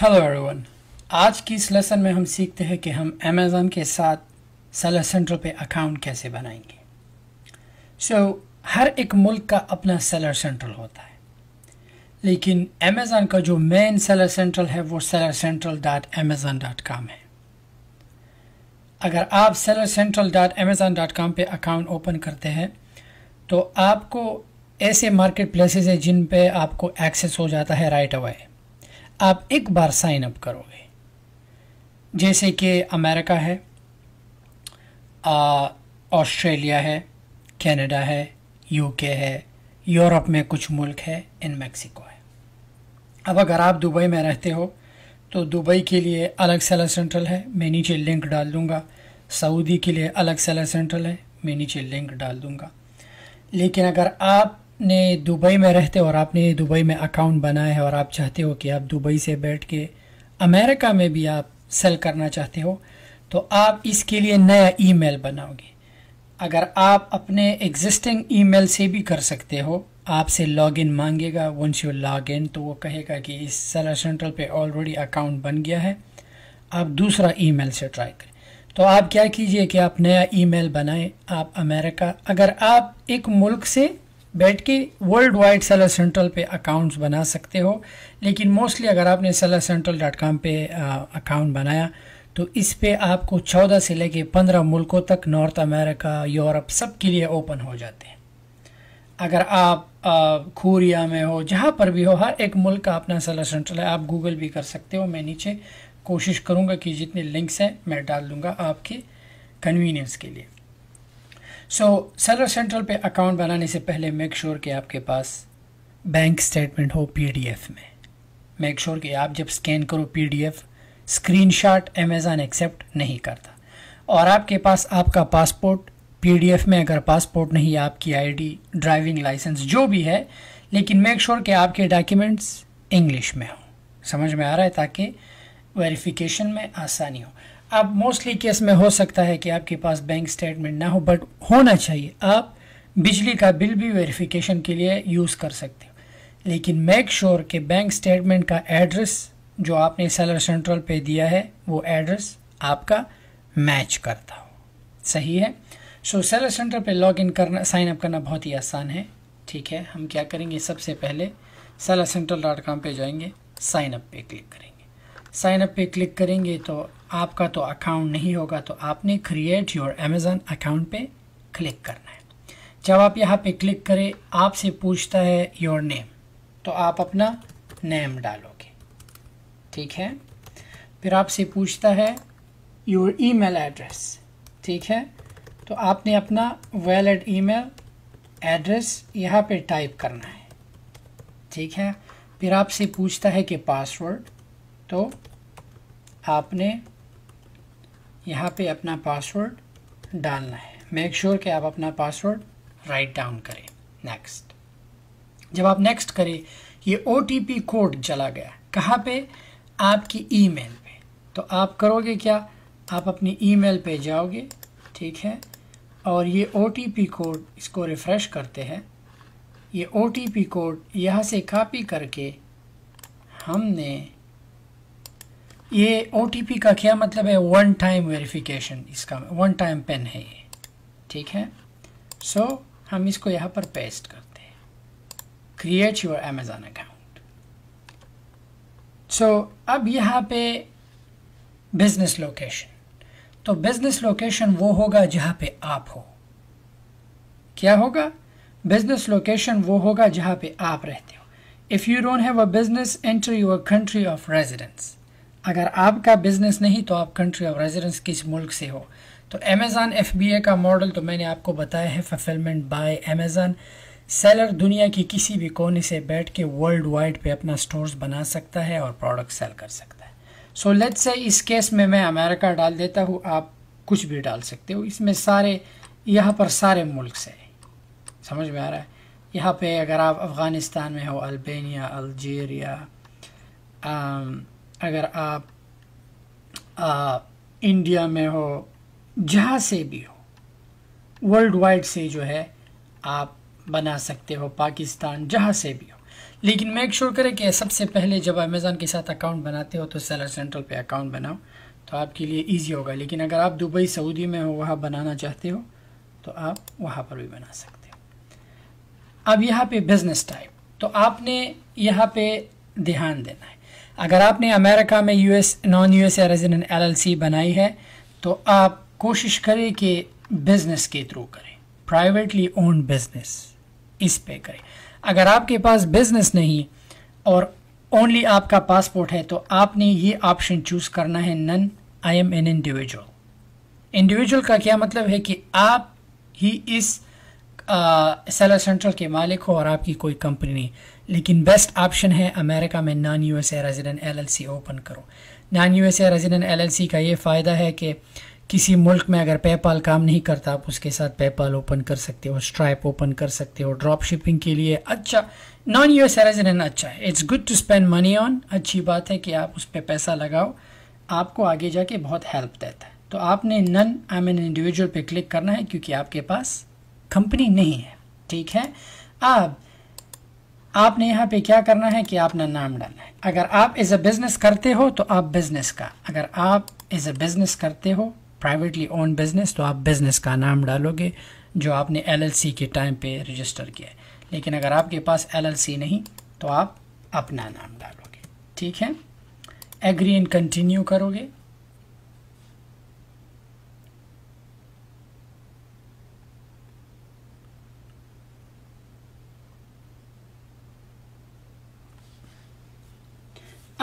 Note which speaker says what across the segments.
Speaker 1: hello everyone आज की इस लेसन में हम सीखते हैं कि हम अमेज़न के साथ सेलर सेंटर पे अकाउंट कैसे बनाएंगे सो so, हर एक मुल्क का अपना सेलर सेंट्रल होता है लेकिन अमेजोन का जो मेन सेलर सेंट्रल है वो seller central dot Amazon dot com है अगर आप seller central dot Amazon dot com पर अकाउंट ओपन करते हैं तो आपको ऐसे मार्केट प्लेसेस हैं जिन पे आपको एक्सेस हो जाता है राइट अवे आप एक बार साइन अप करोगे जैसे कि अमेरिका है ऑस्ट्रेलिया है कनाडा है यूके है यूरोप में कुछ मुल्क है इन मैक्सिको है अब अगर आप दुबई में रहते हो तो दुबई के लिए अलग सेलर सेंट्रल है मैं नीचे लिंक डाल दूँगा सऊदी के लिए अलग सेलर सेंट्रल है मैं नीचे लिंक डाल दूँगा लेकिन अगर आप ने दुबई में रहते और आपने दुबई में अकाउंट बनाया है और आप चाहते हो कि आप दुबई से बैठ के अमेरिका में भी आप सेल करना चाहते हो तो आप इसके लिए नया ईमेल बनाओगे अगर आप अपने एग्जिस्टिंग ईमेल से भी कर सकते हो आपसे लॉगिन मांगेगा वंस यू लॉग इन तो वो कहेगा कि इस सेलर सेंट्रल पे ऑलरेडी अकाउंट बन गया है आप दूसरा ईमेल से ट्राई करें तो आप क्या कीजिए कि आप नया ईमेल बनाएं आप अमेरिका अगर आप एक मुल्क से बैठ के वर्ल्ड वाइड सेलर सेंट्रल पे अकाउंट्स बना सकते हो लेकिन मोस्टली अगर आपने सेलर सेंट्रल डॉट कॉम पर अकाउंट बनाया तो इस पर आपको चौदह से लेके पंद्रह मुल्कों तक नॉर्थ अमेरिका यूरोप सब के लिए ओपन हो जाते हैं अगर आप कोरिया में हो जहाँ पर भी हो हर एक मुल्क का अपना सेलर सेंट्रल है आप गूगल भी कर सकते हो मैं नीचे कोशिश करूँगा कि जितने लिंक्स हैं मैं डाल दूँगा आपके कन्वीनियंस के लिए सो सर्वर सेंट्रल पे अकाउंट बनाने से पहले मेक श्योर sure कि आपके पास बैंक स्टेटमेंट हो पीडीएफ में मेक श्योर sure कि आप जब स्कैन करो पीडीएफ स्क्रीनशॉट अमेज़न एक्सेप्ट नहीं करता और आपके पास आपका पासपोर्ट पीडीएफ में अगर पासपोर्ट नहीं आपकी आईडी ड्राइविंग लाइसेंस जो भी है लेकिन मेक श्योर sure कि आपके डॉक्यूमेंट्स इंग्लिश में हो समझ में आ रहा है ताकि वेरिफिकेशन में आसानी हो आप मोस्टली केस में हो सकता है कि आपके पास बैंक स्टेटमेंट ना हो बट होना चाहिए आप बिजली का बिल भी वेरिफिकेशन के लिए यूज़ कर सकते हो लेकिन मेक श्योर sure कि बैंक स्टेटमेंट का एड्रेस जो आपने सेलर सेंट्रल पे दिया है वो एड्रेस आपका मैच करता हो सही है सो सेलर सेंटर पे लॉग इन करना साइन अप करना बहुत ही आसान है ठीक है हम क्या करेंगे सबसे पहले सेलर सेंट्रल डॉट कॉम पर जाएंगे साइनअप पे क्लिक करेंगे साइन अप पे क्लिक करेंगे तो आपका तो अकाउंट नहीं होगा तो आपने क्रिएट योर अमेज़न अकाउंट पे क्लिक करना है जब आप यहाँ पे क्लिक करें आपसे पूछता है योर नेम तो आप अपना नेम डालोगे ठीक है फिर आपसे पूछता है योर ईमेल एड्रेस ठीक है तो आपने अपना वैलिड ईमेल एड्रेस यहाँ पे टाइप करना है ठीक है फिर आपसे पूछता है कि पासवर्ड तो आपने यहाँ पे अपना पासवर्ड डालना है मेक श्योर sure कि आप अपना पासवर्ड राइट डाउन करें नेक्स्ट जब आप नेक्स्ट करें ये ओ कोड चला गया कहाँ पे आपकी ईमेल पे तो आप करोगे क्या आप अपनी ईमेल पे जाओगे ठीक है और ये ओ कोड इसको रिफ़्रेश करते हैं ये ओ कोड यहाँ से कापी करके हमने ये ओ का क्या मतलब है वन टाइम वेरिफिकेशन इसका वन टाइम पेन है ये ठीक है सो so, हम इसको यहाँ पर पेस्ट करते हैं create your Amazon account so अब यहाँ पे बिजनेस लोकेशन तो बिजनेस लोकेशन वो होगा जहाँ पे आप हो क्या होगा बिजनेस लोकेशन वो होगा जहाँ पे आप रहते हो if you don't have a business enter your country of residence अगर आपका बिजनेस नहीं तो आप कंट्री ऑफ रेजिडेंस किस मुल्क से हो तो अमेज़ान एफ का मॉडल तो मैंने आपको बताया है फफिलमेंट बाय अमेज़ान सेलर दुनिया की किसी भी कोने से बैठ के वर्ल्ड वाइड पे अपना स्टोर्स बना सकता है और प्रोडक्ट सेल कर सकता है सो लेट्स से इस केस में मैं अमेरिका डाल देता हूँ आप कुछ भी डाल सकते हो इसमें सारे यहाँ पर सारे मुल्क से समझ में आ रहा है यहाँ पे अगर आप अफ़गानिस्तान में हो अल्बेनिया अल्जीरिया अगर आप आ, इंडिया में हो जहाँ से भी हो वर्ल्ड वाइड से जो है आप बना सकते हो पाकिस्तान जहाँ से भी हो लेकिन मेक श्योर करें कि सबसे पहले जब अमेज़ान के साथ अकाउंट बनाते हो तो सेलर सेंट्रल पे अकाउंट बनाओ तो आपके लिए इजी होगा लेकिन अगर आप दुबई सऊदी में हो वहाँ बनाना चाहते हो तो आप वहाँ पर भी बना सकते हो अब यहाँ पे बिज़नेस टाइप तो आपने यहाँ पे ध्यान देना है अगर आपने अमेरिका में US non US resident L L C बनाई है तो आप कोशिश करें कि बिज़नेस के थ्रू करें प्राइवेटली ओन बिज़नेस इस पे करें अगर आपके पास बिज़नेस नहीं और ओनली आपका पासपोर्ट है तो आपने ये ऑप्शन चूज़ करना है none I am an individual individual का क्या मतलब है कि आप ही इस सेलर uh, सेंट्रल के मालिक हो और आपकी कोई कंपनी नहीं लेकिन बेस्ट ऑप्शन है अमेरिका में non U S A resident L L C open करो non U S A resident L L C का ये फ़ायदा है कि किसी मुल्क में अगर पेपाल काम नहीं करता आप उसके साथ पेपाल ओपन कर सकते हो स्ट्राइप ओपन कर सकते हो ड्रॉप शिपिंग के लिए अच्छा non U S A resident अच्छा है it's good to spend money on अच्छी बात है कि आप उस पर पैसा लगाओ आपको आगे जाके बहुत हेल्प देता है तो आपने नन आई मीन इंडिविजुअल पे क्लिक करना है क्योंकि आपके पास कंपनी नहीं है ठीक है अब आपने यहाँ पे क्या करना है कि आपने नाम डालना है अगर आप एज अ बिजनेस करते हो तो आप बिजनेस का अगर आप एज अ बिजनेस करते हो प्राइवेटली ओन बिजनेस तो आप बिजनेस का नाम डालोगे जो आपने एलएलसी के टाइम पे रजिस्टर किया है लेकिन अगर आपके पास एलएलसी नहीं तो आप अपना नाम डालोगे ठीक है एग्री एंड कंटिन्यू करोगे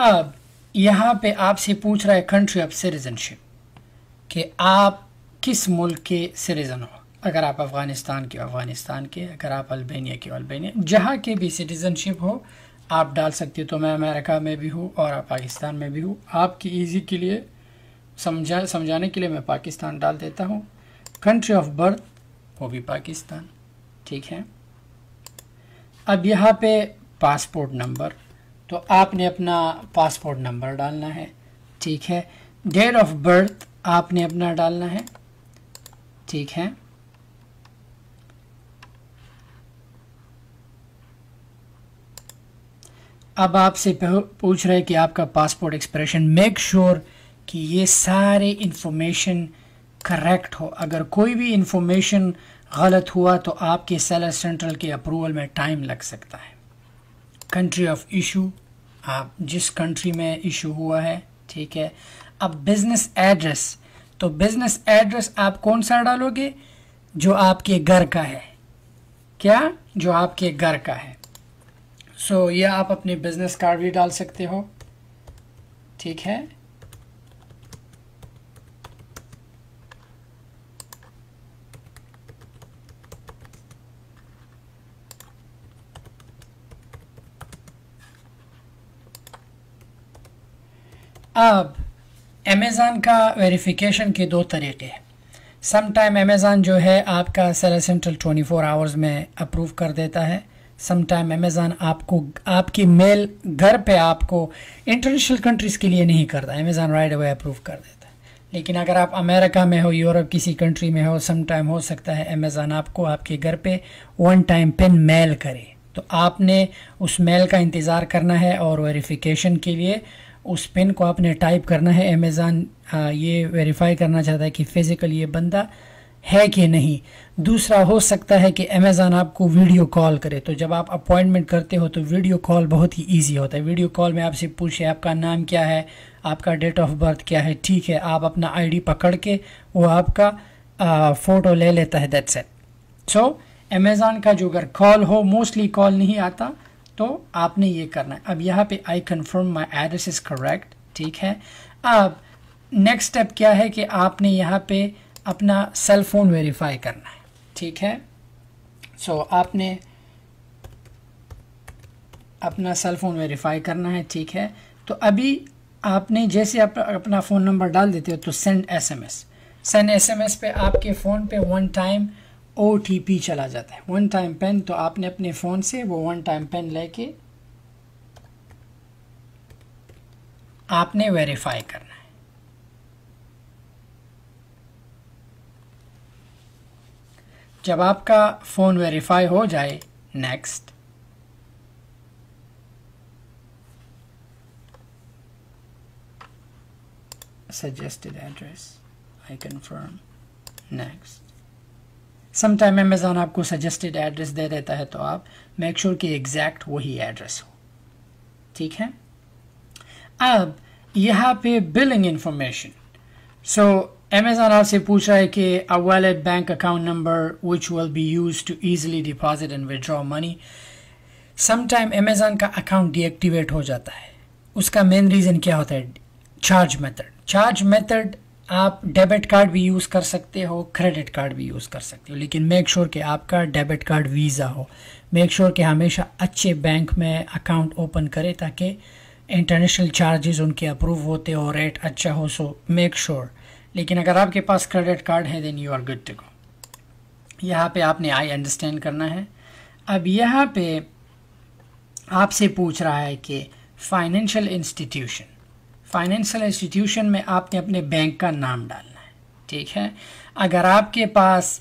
Speaker 1: अब यहाँ पे आपसे पूछ रहा है कंट्री ऑफ सिटीजनशिप कि आप किस मुल्क के सिटीज़न हो अगर आप अफ़गानिस्तान के अफ़गानिस्तान के अगर आप अल्बेनिया के अल्बेनिया जहाँ के भी सिटीज़नशिप हो आप डाल सकते हो तो मैं अमेरिका में भी हूँ और आप पाकिस्तान में भी हूँ आपकी ईजी के लिए समझा समझाने के लिए मैं पाकिस्तान डाल देता हूँ कंट्री ऑफ बर्थ वो भी पाकिस्तान ठीक है अब यहाँ पे पासपोर्ट नंबर तो आपने अपना पासपोर्ट नंबर डालना है ठीक है डेट ऑफ बर्थ आपने अपना डालना है ठीक है अब आपसे पूछ रहे कि आपका पासपोर्ट एक्सप्रेशन मेक श्योर कि ये सारे इंफॉर्मेशन करेक्ट हो अगर कोई भी इंफॉर्मेशन गलत हुआ तो आपके सेलर सेंट्रल के अप्रूवल में टाइम लग सकता है कंट्री ऑफ इशू आप जिस कंट्री में इशू हुआ है ठीक है अब बिज़नेस एड्रेस तो बिज़नेस एड्रेस आप कौन सा डालोगे जो आपके घर का है क्या जो आपके घर का है सो so, यह आप अपने बिज़नेस कार्ड भी डाल सकते हो ठीक है अब अमेज़ान का वेरिफिकेशन के दो तरीके हैं सम टाइम अमेज़ान जो है आपका सेलर सेंट्रल 24 आवर्स में अप्रूव कर देता है सम टाइम अमेज़ान आपको आपकी मेल घर पे आपको इंटरनेशनल कंट्रीज़ के लिए नहीं करता अमेज़ान राइट अवे अप्रूव कर देता है लेकिन अगर आप अमेरिका में हो यूरोप किसी कंट्री में हो सम टाइम हो सकता है अमेज़ान आपको आपके घर पे वन टाइम पिन मेल करे तो आपने उस मेल का इंतज़ार करना है और वेरिफिकेशन के लिए उस पिन को आपने टाइप करना है अमेज़ान ये वेरीफाई करना चाहता है कि फ़िज़िकल ये बंदा है कि नहीं दूसरा हो सकता है कि अमेज़ान आपको वीडियो कॉल करे तो जब आप अपॉइंटमेंट करते हो तो वीडियो कॉल बहुत ही इजी होता है वीडियो कॉल में आपसे पूछे आपका नाम क्या है आपका डेट ऑफ बर्थ क्या है ठीक है आप अपना आईडी पकड़ के वो आपका आ, फ़ोटो ले लेता है दैट सेट सो अमेज़ान का जो अगर कॉल हो मोस्टली कॉल नहीं आता तो आपने ये करना है अब यहाँ पे I confirm my address is correct ठीक है अब नेक्स्ट स्टेप क्या है कि आपने यहाँ पे अपना सेल फोन वेरीफाई करना है ठीक है सो so, आपने अपना सेल फ़ोन वेरीफाई करना है ठीक है तो अभी आपने जैसे आप अपना फ़ोन नंबर डाल देते हो तो सेंड एसएमएस सेंड एसएमएस पे आपके फ़ोन पे वन टाइम ओ चला जाता है वन टाइम पेन तो आपने अपने फ़ोन से वो वन टाइम पेन लेके आपने वेरीफाई करना है जब आपका फ़ोन वेरीफाई हो जाए next suggested address I confirm next sometime Amazon आपको सजेस्टेड एड्रेस दे देता है तो आप मेक श्योर sure कि एग्जैक्ट वही एड्रेस हो ठीक है अब यहाँ पे बिलिंग इंफॉर्मेशन सो अमेज़ोन आपसे पूछ रहा है कि a valid bank account number which will be use to easily deposit and withdraw money sometime Amazon का अकाउंट डीएक्टिवेट हो जाता है उसका मेन रीज़न क्या होता है चार्ज मेथड चार्ज मेथड आप डेबिट कार्ड भी यूज़ कर सकते हो क्रेडिट कार्ड भी यूज़ कर सकते हो लेकिन मेक श्योर sure कि आपका डेबिट कार्ड वीज़ा हो मेक श्योर sure कि हमेशा अच्छे बैंक में अकाउंट ओपन करें ताकि इंटरनेशनल चार्जेस उनके अप्रूव होते हो रेट अच्छा हो सो मेक श्योर लेकिन अगर आपके पास क्रेडिट कार्ड है then you are good to go यहाँ पे आपने आई अंडरस्टैंड करना है अब यहाँ पे आपसे पूछ रहा है कि फाइनेंशियल इंस्टीट्यूशन फाइनेंशियल इंस्टीट्यूशन में आपने अपने बैंक का नाम डालना है ठीक है अगर आपके पास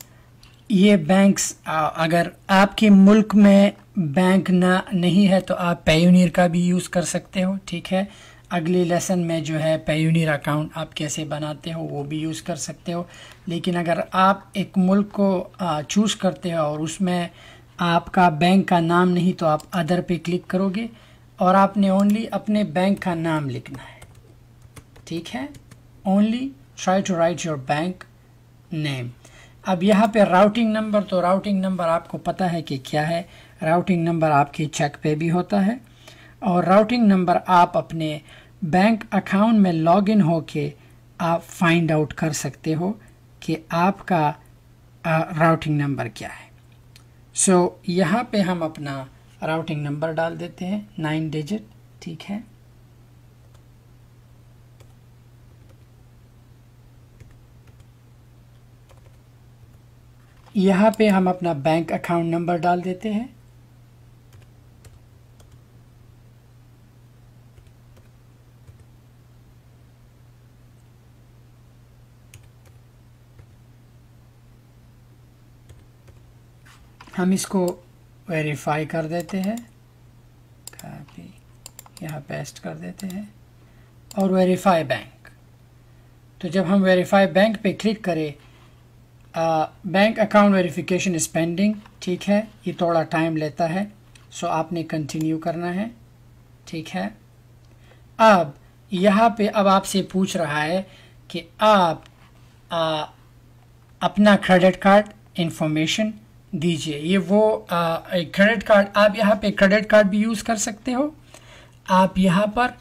Speaker 1: ये बैंक्स अगर आपके मुल्क में बैंक ना नहीं है तो आप पेयूनियर का भी यूज़ कर सकते हो ठीक है अगले लेसन में जो है पेयूनियर अकाउंट आप कैसे बनाते हो वो भी यूज़ कर सकते हो लेकिन अगर आप एक मुल्क को चूज़ करते हो और उसमें आपका बैंक का नाम नहीं तो आप अदर पे क्लिक करोगे और आपने ओनली अपने बैंक का नाम लिखना है ठीक है only try to write your bank name अब यहाँ पे राउटिंग नंबर तो राउटिंग नंबर आपको पता है कि क्या है राउटिंग नंबर आपके चेक पे भी होता है और राउटिंग नंबर आप अपने बैंक अकाउंट में लॉगिन हो के आप फाइंड आउट कर सकते हो कि आपका राउटिंग नंबर क्या है सो so, यहाँ पे हम अपना राउटिंग नंबर डाल देते हैं नाइन डिजिट ठीक है यहाँ पे हम अपना बैंक अकाउंट नंबर डाल देते हैं हम इसको वेरीफाई कर देते हैं कॉपी यहाँ पेस्ट कर देते हैं और वेरीफाई बैंक तो जब हम वेरीफाई बैंक पे क्लिक करें bank account verification is pending ठीक है ये थोड़ा टाइम लेता है सो so आपने कंटिन्यू करना है ठीक है अब यहाँ पे अब आपसे पूछ रहा है कि आप आ, अपना क्रेडिट कार्ड इन्फॉर्मेशन दीजिए ये वो क्रेडिट कार्ड आप यहाँ पे क्रेडिट कार्ड भी यूज़ कर सकते हो आप यहाँ पर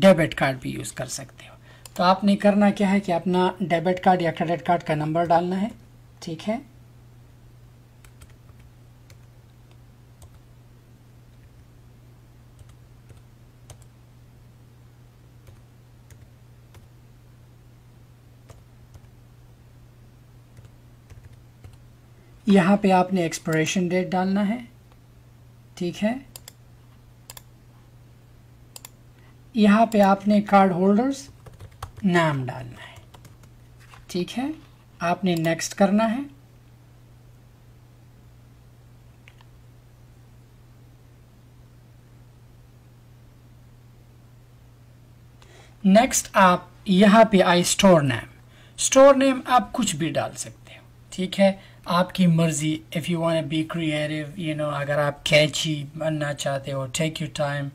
Speaker 1: डेबिट कार्ड भी यूज़ कर सकते हो तो आपने करना क्या है कि अपना डेबिट कार्ड या क्रेडिट कार्ड का नंबर डालना है ठीक है यहां पे आपने एक्सपायरेशन डेट डालना है ठीक है यहां पे आपने कार्ड होल्डर्स नाम डालना है ठीक है आपने नेक्स्ट करना है नेक्स्ट आप यहां पे I store name store name आप कुछ भी डाल सकते हो ठीक है आपकी मर्जी if you want be creative you know अगर आप कैची बनना चाहते हो take you time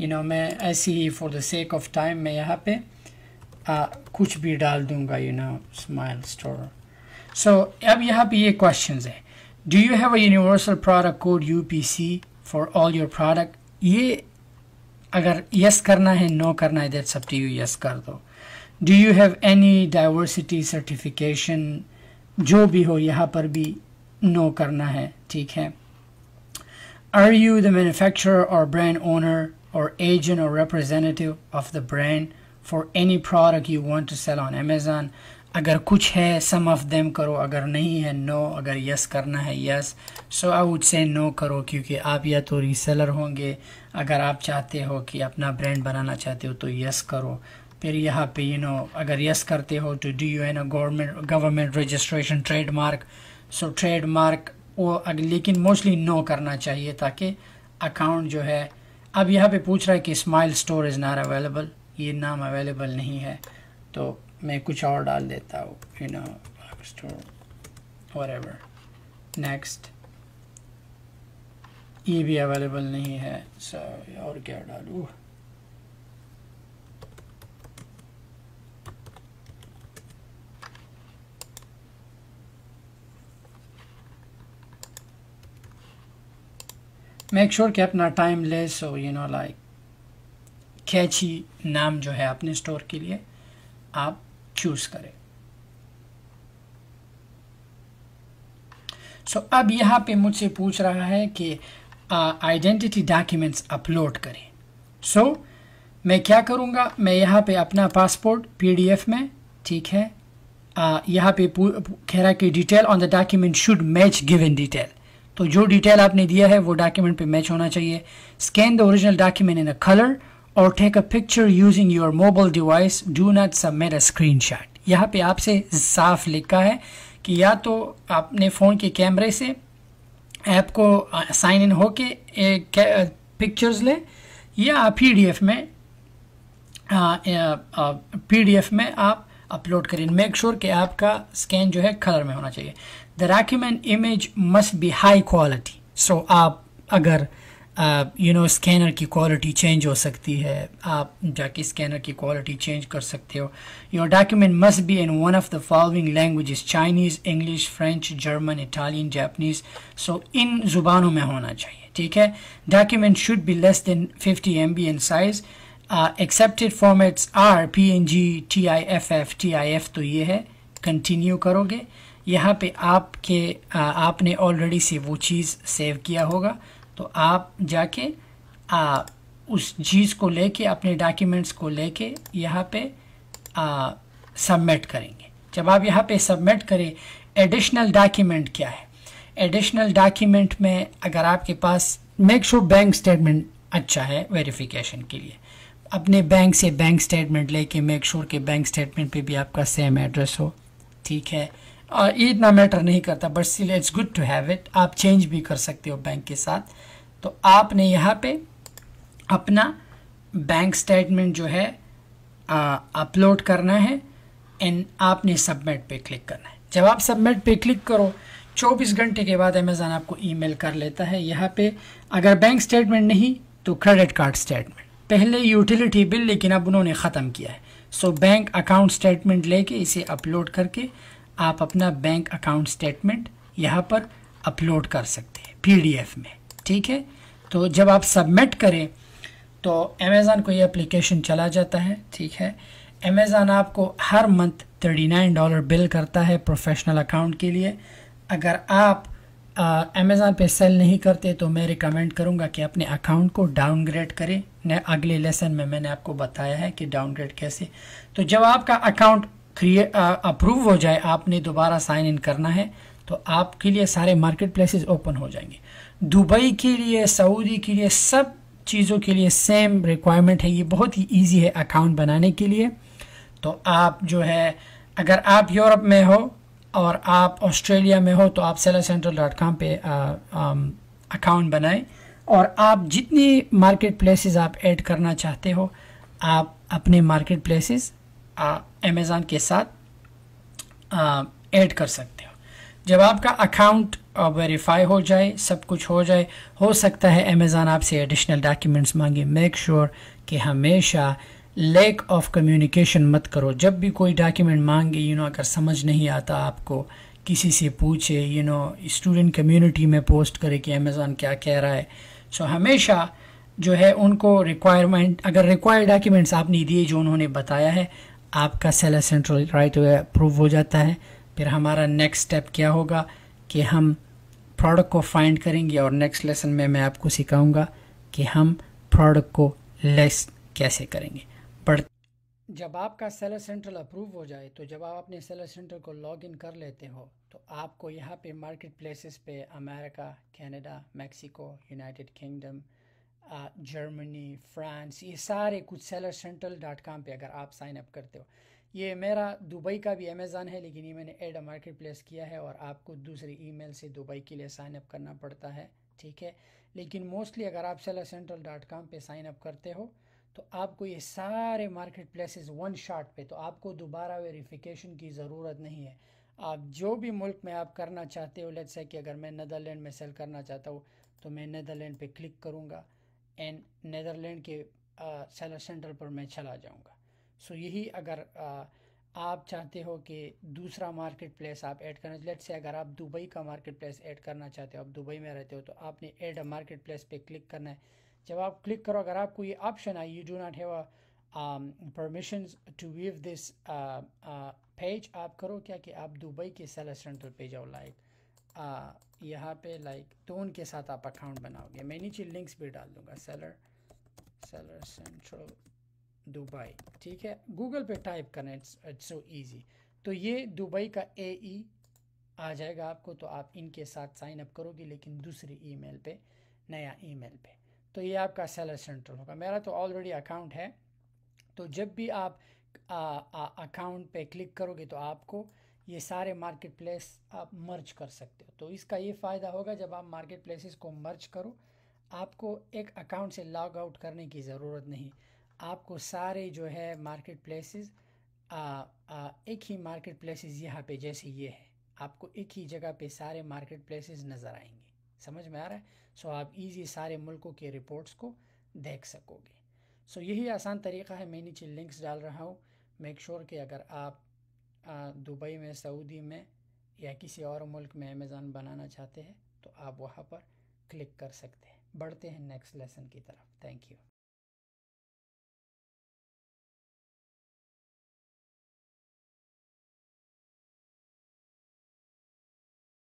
Speaker 1: you know मैं ऐसी for the sake of time मैं यहां पे कुछ भी डाल दूंगा you know smile store so अब यहाँ पे ये क्वेश्चंस है do you have a universal product code U P C for all your product ये अगर यस yes करना है नो no करना है that's up to you yes कर दो do you have any diversity certification जो भी हो यहाँ पर भी नो no करना है ठीक है आर यू द मैन्युफैक्चरर और ब्रांड ओनर और एजेंट और representative of the brand for any product you want to sell on Amazon अगर कुछ है सम ऑफ देम करो अगर नहीं है नो अगर यस करना है yes so I would say no करो क्योंकि आप या तो रीसेलर होंगे अगर आप चाहते हो कि अपना ब्रांड बनाना चाहते हो तो यस करो फिर यहाँ पे यू नो अगर यस करते हो तो do you an a government government registration trademark so trademark वो अगर लेकिन मोस्टली नो करना चाहिए ताकि अकाउंट जो है अब यहाँ पे पूछ रहा है कि smile store is not available ये नाम अवेलेबल नहीं है तो मैं कुछ और डाल देता हूँ यू नो स्टोर और एवर नेक्स्ट ये भी अवेलेबल नहीं है सो और क्या डालू मेक श्योर कि अपना टाइम लेस so you know like catchy नाम जो है अपने स्टोर के लिए आप चूज करें सो so, अब यहाँ पे मुझसे पूछ रहा है कि आइडेंटिटी डॉक्यूमेंट्स अपलोड करें सो so, मैं क्या करूँगा मैं यहाँ पे अपना पासपोर्ट पीडीएफ में ठीक है आ, यहाँ पे कह रहा है कि detail on the document should match given detail तो जो डिटेल आपने दिया है वो डॉक्यूमेंट पे मैच होना चाहिए scan the original document in a colour take a picture using your mobile device do not submit a screenshot यहाँ पे आपसे साफ लिखा है कि या तो आपने फ़ोन के कैमरे से ऐप को साइन इन होके पिक्चर्स लें या आप पी में पी में आप अपलोड करें मेक श्योर sure कि आपका स्कैन जो है कलर में होना चाहिए the document image must be high quality so आप अगर यू नो स्कैनर की क्वालिटी चेंज हो सकती है आप जाके स्कैनर की क्वालिटी चेंज कर सकते हो your document must be in one of the following language Chinese English French German Italian Japanese so इन ज़ुबानों में होना चाहिए ठीक है document should be less than 50 M B in size accepted formats are P N G T I F F T I F तो ये है कंटिन्यू करोगे यहाँ पे आपके uh, आपने ऑलरेडी से वो चीज़ सेव किया होगा तो आप जाके आ, उस चीज़ को लेके अपने डॉक्यूमेंट्स को लेके यहाँ पे सबमिट करेंगे जब आप यहाँ पे सबमिट करें एडिशनल डॉक्यूमेंट क्या है एडिशनल डॉक्यूमेंट में अगर आपके पास मेक श्योर बैंक स्टेटमेंट अच्छा है वेरिफिकेशन के लिए अपने बैंक से बैंक स्टेटमेंट लेके मेक श्योर के बैंक स्टेटमेंट पे भी आपका सेम एड्रेस हो ठीक है Uh, ये इतना मैटर नहीं करता but still it's good to have it आप चेंज भी कर सकते हो बैंक के साथ तो आपने यहाँ पे अपना बैंक स्टेटमेंट जो है अपलोड uh, करना है एंड आपने सबमिट पे क्लिक करना है जब आप सबमिट पे क्लिक करो 24 घंटे के बाद अमेज़ान आपको ईमेल कर लेता है यहाँ पे अगर बैंक स्टेटमेंट नहीं तो क्रेडिट कार्ड स्टेटमेंट पहले यूटिलिटी बिल लेकिन अब उन्होंने ख़त्म किया है सो बैंक अकाउंट स्टेटमेंट लेके इसे अपलोड करके आप अपना बैंक अकाउंट स्टेटमेंट यहाँ पर अपलोड कर सकते हैं पीडीएफ में ठीक है तो जब आप सबमिट करें तो अमेज़ान को ये एप्लीकेशन चला जाता है ठीक है अमेज़ान आपको हर month thirty nine dollar bill करता है प्रोफेशनल अकाउंट के लिए अगर आप अमेज़ान पे सेल नहीं करते तो मैं रिकमेंड करूँगा कि अपने अकाउंट को डाउनग्रेड करें अगले लेसन में मैंने आपको बताया है कि डाउनग्रेड कैसे तो जब आपका अकाउंट क्रिएट अप्रूव हो जाए आपने दोबारा साइन इन करना है तो आपके लिए सारे मार्केट प्लेसेस ओपन हो जाएंगे दुबई के लिए सऊदी के लिए सब चीज़ों के लिए सेम रिक्वायरमेंट है ये बहुत ही ईजी है अकाउंट बनाने के लिए तो आप जो है अगर आप यूरोप में हो और आप ऑस्ट्रेलिया में हो तो आप सेलर सेंट्रल डॉट कॉम पर अकाउंट बनाएं और आप जितनी मार्केट प्लेसेस आप ऐड करना चाहते हो आप अपने मार्केट प्लेसेस अमेज़ान के साथ ऐड uh, कर सकते हो जब आपका अकाउंट वेरीफाई uh, हो जाए सब कुछ हो जाए हो सकता है अमेज़ान आपसे एडिशनल डॉक्यूमेंट्स मांगे मेक श्योर sure कि हमेशा लैक ऑफ कम्युनिकेशन मत करो जब भी कोई डॉक्यूमेंट मांगे यू नो अगर समझ नहीं आता आपको किसी से पूछे यू नो स्टूडेंट कम्युनिटी में पोस्ट करे कि अमेज़ॉन क्या कह रहा है सो so, हमेशा जो है उनको रिक्वायरमेंट अगर रिक्वायर्ड डॉक्यूमेंट्स आपने दिए जो उन्होंने बताया है आपका seller central right away approve हो जाता है फिर हमारा नेक्स्ट स्टेप क्या होगा कि हम प्रोडक्ट को फाइंड करेंगे और नेक्स्ट लेसन में मैं आपको सिखाऊंगा कि हम प्रोडक्ट को लेस कैसे करेंगे बट जब आपका सेलर सेंट्रल अप्रूव हो जाए तो जब आप अपने सेलर सेंटर को लॉग इन कर लेते हो तो आपको यहाँ पे मार्केट प्लेसेस पे America Canada Mexico United Kingdom Germany France ये सारे कुछ सेलर सेंट्रल डॉट कॉम पर अगर आप साइन अप करते हो ये मेरा दुबई का भी अमेज़ान है लेकिन ये मैंने एड मार्केट प्लेस किया है और आपको ई ईमेल से दुबई के लिए साइन अप करना पड़ता है ठीक है लेकिन मोस्टली अगर आप सेलर सेंट्रल डॉट कॉम पर साइन अप करते हो तो आपको ये सारे मार्केट प्लेसेस वन शॉट पे तो आपको दोबारा वेरिफिकेशन की ज़रूरत नहीं है आप जो भी मुल्क में आप करना चाहते हो लेट्स से कि अगर मैं नदरलैंड में सेल करना चाहता हूँ तो मैं नदरलैंड पे क्लिक करूँगा एंड नदरलैंड के सेलर uh, सेंटर पर मैं चला जाऊँगा सो यही अगर uh, आप चाहते हो कि दूसरा मार्केट प्लेस आप ऐड करना लेट से अगर आप दुबई का मार्केट प्लेस ऐड करना चाहते हो आप दुबई में रहते हो तो आपने ऐड मार्केट प्लेस पर क्लिक करना है जब आप क्लिक करो अगर आपको ये option I you do not have permission to view this page आप करो क्या कि आप दुबई के सेलर सेंटर पे जाओ लाइक यहाँ पे लाइक तो उनके साथ आप अकाउंट बनाओगे मैं नीचे लिंक्स भी डाल दूँगा सेलर सेलर सेंट्रल दुबई ठीक है गूगल पे टाइप करें इट्स इट्स सो ईजी तो ये दुबई का ए ई e आ जाएगा आपको तो आप इनके साथ साइन अप करोगे लेकिन दूसरी ईमेल पे नया ईमेल पे तो ये आपका सेलर सेंट्रल होगा मेरा तो ऑलरेडी अकाउंट है तो जब भी आप अकाउंट पे क्लिक करोगे तो आपको ये सारे मार्केट प्लेस आप मर्ज कर सकते हो तो इसका ये फ़ायदा होगा जब आप मार्केट प्लेसेस को मर्ज करो आपको एक अकाउंट से लॉग आउट करने की ज़रूरत नहीं आपको सारे जो है मार्केट प्लेसेस एक ही मार्केट प्लेसेस यहाँ पे जैसे ये है आपको एक ही जगह पे सारे मार्केट प्लेसेस नज़र आएंगे समझ में आ रहा है सो आप इजी सारे मुल्कों के रिपोर्ट्स को देख सकोगे सो यही आसान तरीका है मैं नीचे लिंक्स डाल रहा हूँ मेक श्योर कि अगर आप दुबई में सऊदी में या किसी और मुल्क में अमेज़ान बनाना चाहते हैं तो आप वहाँ पर क्लिक कर सकते हैं बढ़ते हैं नेक्स्ट लेसन की तरफ थैंक यू